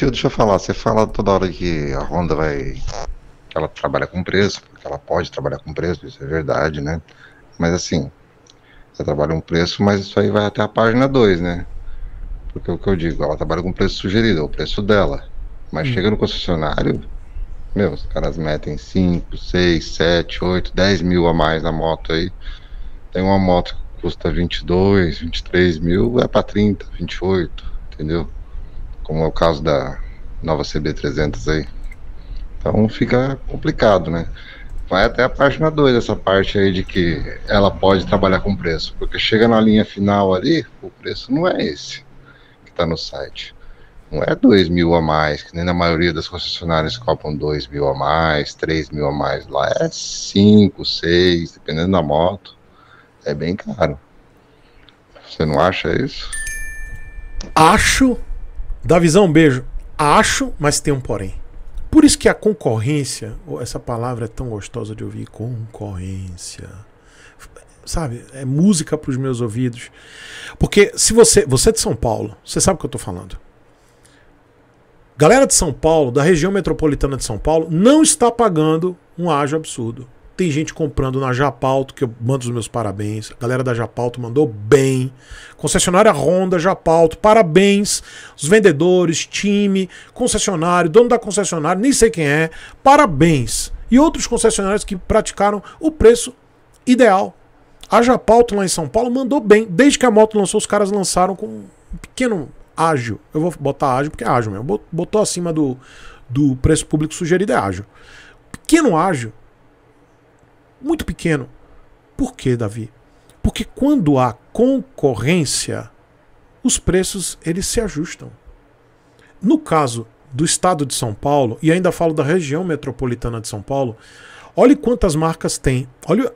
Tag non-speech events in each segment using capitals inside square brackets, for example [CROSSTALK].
Tio, deixa eu falar, você fala toda hora que a Honda vai. ela trabalha com preço, porque ela pode trabalhar com preço, isso é verdade, né? Mas assim, você trabalha um preço, mas isso aí vai até a página 2, né? Porque é o que eu digo, ela trabalha com preço sugerido, é o preço dela. Mas hum. chega no concessionário, meu, os caras metem 5, 6, 7, 8, 10 mil a mais na moto aí. Tem uma moto que custa 22, 23 mil, vai é pra 30, 28, entendeu? como é o caso da nova CB300 aí. Então fica complicado, né? Vai até a página 2 essa parte aí de que ela pode trabalhar com preço, porque chega na linha final ali, o preço não é esse que está no site. Não é 2 mil a mais, que nem na maioria das concessionárias cobram 2 mil a mais, 3 mil a mais. Lá é 5, 6, dependendo da moto. É bem caro. Você não acha isso? Acho Davizão, um beijo. Acho, mas tem um porém. Por isso que a concorrência, essa palavra é tão gostosa de ouvir, concorrência. Sabe, é música para os meus ouvidos. Porque se você, você é de São Paulo, você sabe o que eu estou falando. Galera de São Paulo, da região metropolitana de São Paulo, não está pagando um ágio absurdo. Tem gente comprando na Japauto, que eu mando os meus parabéns. A galera da Japauto mandou bem. Concessionária Honda, Japauto, parabéns. Os vendedores, time, concessionário, dono da concessionária, nem sei quem é, parabéns. E outros concessionários que praticaram o preço ideal. A Japauto lá em São Paulo mandou bem. Desde que a moto lançou, os caras lançaram com um pequeno ágil. Eu vou botar ágil porque é ágil mesmo. Botou acima do, do preço público sugerido é ágil. Pequeno ágil muito pequeno. Por quê, Davi? Porque quando há concorrência, os preços eles se ajustam. No caso do estado de São Paulo, e ainda falo da região metropolitana de São Paulo, olhe quantas marcas tem. Olha,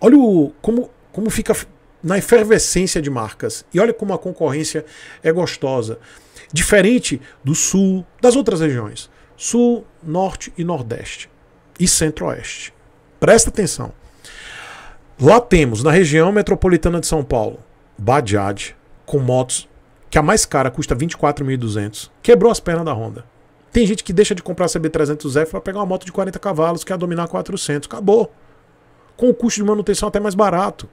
olha o, como, como fica na efervescência de marcas. E olha como a concorrência é gostosa. Diferente do sul, das outras regiões. Sul, norte e nordeste. E centro-oeste. Presta atenção. Lá temos, na região metropolitana de São Paulo, Bajaj, com motos que a mais cara custa 24.200, quebrou as pernas da Honda. Tem gente que deixa de comprar a CB300F para pegar uma moto de 40 cavalos que é a dominar 400. Acabou. Com o custo de manutenção até mais barato.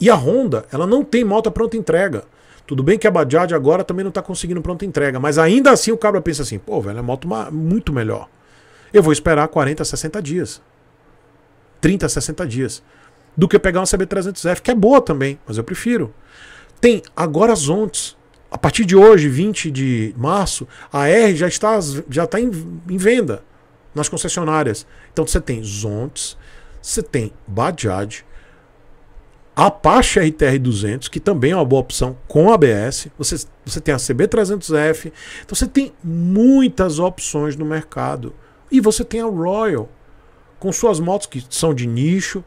E a Honda, ela não tem moto pronta entrega. Tudo bem que a Bajaj agora também não está conseguindo pronta entrega, mas ainda assim o cabra pensa assim: pô, velho, é moto muito melhor. Eu vou esperar 40, 60 dias. 30, 60 dias, do que pegar uma CB300F, que é boa também, mas eu prefiro. Tem agora as ontes. A partir de hoje, 20 de março, a R já está, já está em, em venda nas concessionárias. Então você tem Zontes, você tem Bajaj, Apache RTR 200, que também é uma boa opção com ABS. Você, você tem a CB300F. Então você tem muitas opções no mercado. E você tem a Royal, com suas motos que são de nicho,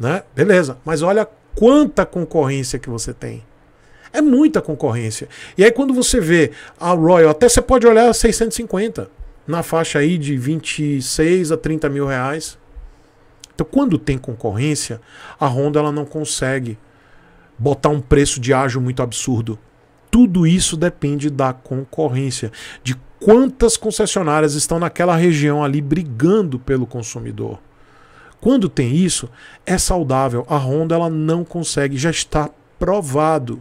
né? Beleza, mas olha quanta concorrência que você tem. É muita concorrência. E aí quando você vê a Royal, até você pode olhar 650 na faixa aí de 26 a 30 mil reais. Então quando tem concorrência, a Honda ela não consegue botar um preço de ágio muito absurdo. Tudo isso depende da concorrência, de quantas concessionárias estão naquela região ali brigando pelo consumidor. Quando tem isso, é saudável. A Honda ela não consegue, já está provado.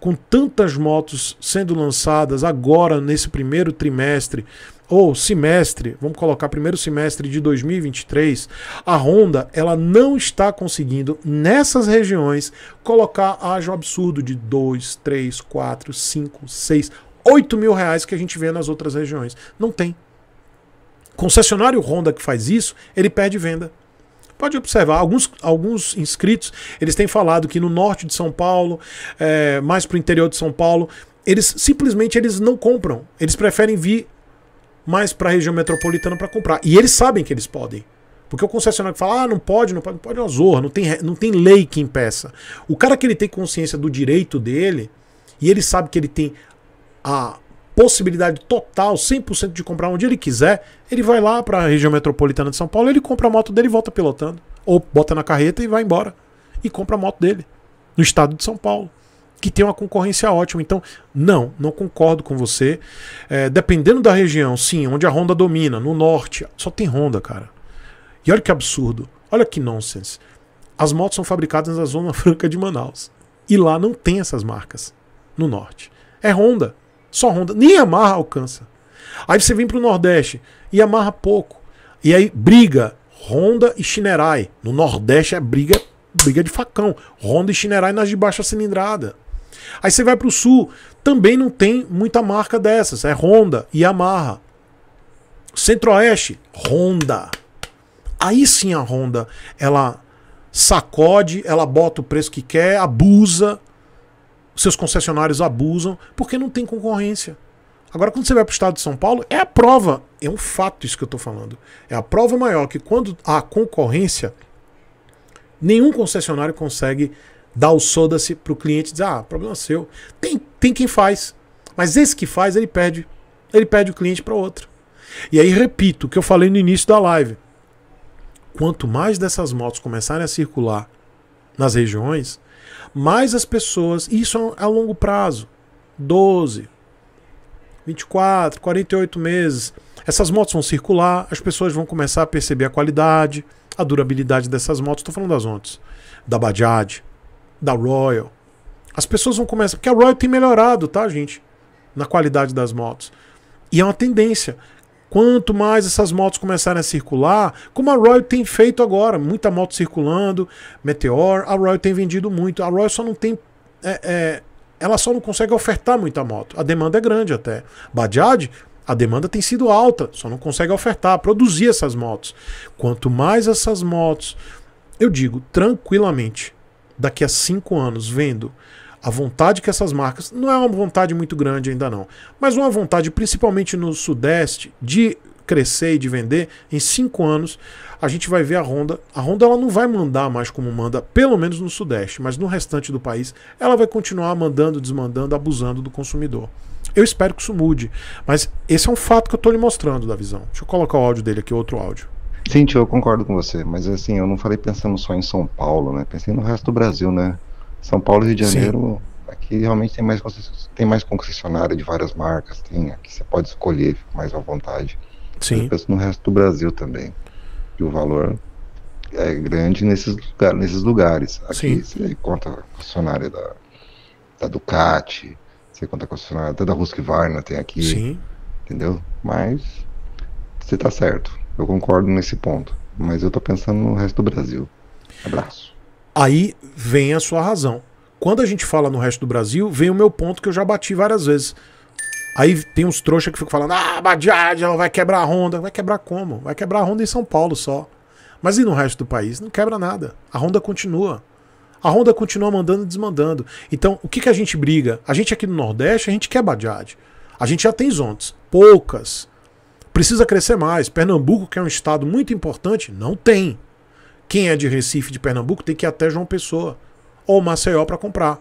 Com tantas motos sendo lançadas agora nesse primeiro trimestre ou semestre, vamos colocar primeiro semestre de 2023, a Honda ela não está conseguindo nessas regiões colocar ágio absurdo de 2, 3, 4, 5, 6, 8 mil reais que a gente vê nas outras regiões. Não tem. Concessionário Honda que faz isso, ele perde venda. Pode observar, alguns, alguns inscritos eles têm falado que no norte de São Paulo, é, mais para o interior de São Paulo, eles simplesmente eles não compram. Eles preferem vir mais para a região metropolitana para comprar. E eles sabem que eles podem. Porque o concessionário fala, ah, não pode, não pode, não pode, é uma zorra, não tem, não tem lei que impeça. O cara que ele tem consciência do direito dele, e ele sabe que ele tem a possibilidade total, 100% de comprar onde ele quiser, ele vai lá para a região metropolitana de São Paulo, ele compra a moto dele e volta pilotando. Ou bota na carreta e vai embora. E compra a moto dele, no estado de São Paulo que tem uma concorrência ótima. Então, não, não concordo com você. É, dependendo da região, sim, onde a Honda domina, no norte, só tem Honda, cara. E olha que absurdo, olha que nonsense. As motos são fabricadas na Zona [LAUGHS] Franca de Manaus. E lá não tem essas marcas, no norte. É Honda, só Honda. Nem Yamaha alcança. Aí você vem para o Nordeste, e Yamaha pouco. E aí briga Honda e Shinerai. No Nordeste é briga, briga de facão. Honda e Shinerai nas de baixa cilindrada. Aí você vai para o sul, também não tem muita marca dessas. É Honda, Yamaha. Centro-Oeste, Honda. Aí sim a Honda, ela sacode, ela bota o preço que quer, abusa. Seus concessionários abusam, porque não tem concorrência. Agora, quando você vai para o estado de São Paulo, é a prova. É um fato isso que eu estou falando. É a prova maior que quando há concorrência, nenhum concessionário consegue dá o soda-se para o cliente e diz: ah, problema seu. Tem, tem quem faz, mas esse que faz, ele pede. Ele pede o cliente para outro. E aí, repito o que eu falei no início da live: quanto mais dessas motos começarem a circular nas regiões, mais as pessoas, isso é a é longo prazo, 12, 24, 48 meses, essas motos vão circular, as pessoas vão começar a perceber a qualidade, a durabilidade dessas motos. Estou falando das ondas, da Bajaj, da Royal. As pessoas vão começar. Porque a Royal tem melhorado, tá, gente? Na qualidade das motos. E é uma tendência. Quanto mais essas motos começarem a circular, como a Royal tem feito agora, muita moto circulando, Meteor, a Royal tem vendido muito. A Royal só não tem. É, é, ela só não consegue ofertar muita moto. A demanda é grande até. Bajaj, a demanda tem sido alta, só não consegue ofertar, produzir essas motos. Quanto mais essas motos, eu digo tranquilamente, daqui a cinco anos vendo a vontade que essas marcas, não é uma vontade muito grande ainda não, mas uma vontade principalmente no Sudeste de crescer e de vender, em cinco anos a gente vai ver a Honda. A Honda ela não vai mandar mais como manda, pelo menos no Sudeste, mas no restante do país ela vai continuar mandando, desmandando, abusando do consumidor. Eu espero que isso mude, mas esse é um fato que eu estou lhe mostrando da visão. Deixa eu colocar o áudio dele aqui, outro áudio. Sim, tio, eu concordo com você, mas assim, eu não falei pensando só em São Paulo, né? Pensei no resto do Brasil, né? São Paulo e Rio de Janeiro, Sim. aqui realmente tem mais, tem mais concessionária de várias marcas, tem, aqui você pode escolher, mais à vontade. Sim. eu penso no resto do Brasil também. E o valor é grande nesses, lugar, nesses lugares. Aqui Sim. você conta a concessionária da, da Ducati, você conta a concessionária até da Husqvarna tem aqui. Sim. Entendeu? Mas você tá certo. Eu concordo nesse ponto. Mas eu estou pensando no resto do Brasil. Abraço. Aí vem a sua razão. Quando a gente fala no resto do Brasil, vem o meu ponto que eu já bati várias vezes. Aí tem uns trouxas que ficam falando: ah, Badiad, ela vai quebrar a Honda. Vai quebrar como? Vai quebrar a Honda em São Paulo só. Mas e no resto do país? Não quebra nada. A Honda continua. A Honda continua mandando e desmandando. Então, o que, que a gente briga? A gente aqui no Nordeste, a gente quer Badiad. A gente já tem zontes. Poucas. Precisa crescer mais. Pernambuco, que é um estado muito importante, não tem. Quem é de Recife, de Pernambuco, tem que ir até João Pessoa ou Maceió para comprar.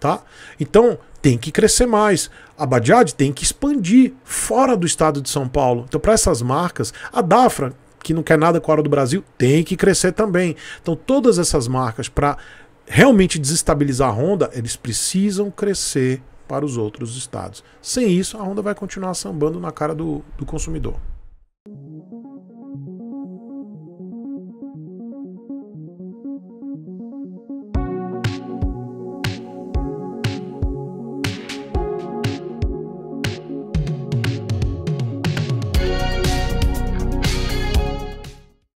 Tá? Então, tem que crescer mais. A Badiad tem que expandir fora do estado de São Paulo. Então, para essas marcas, a Dafra, que não quer nada com a hora do Brasil, tem que crescer também. Então, todas essas marcas, para realmente desestabilizar a Honda, eles precisam crescer para os outros estados. Sem isso, a Honda vai continuar sambando na cara do, do consumidor.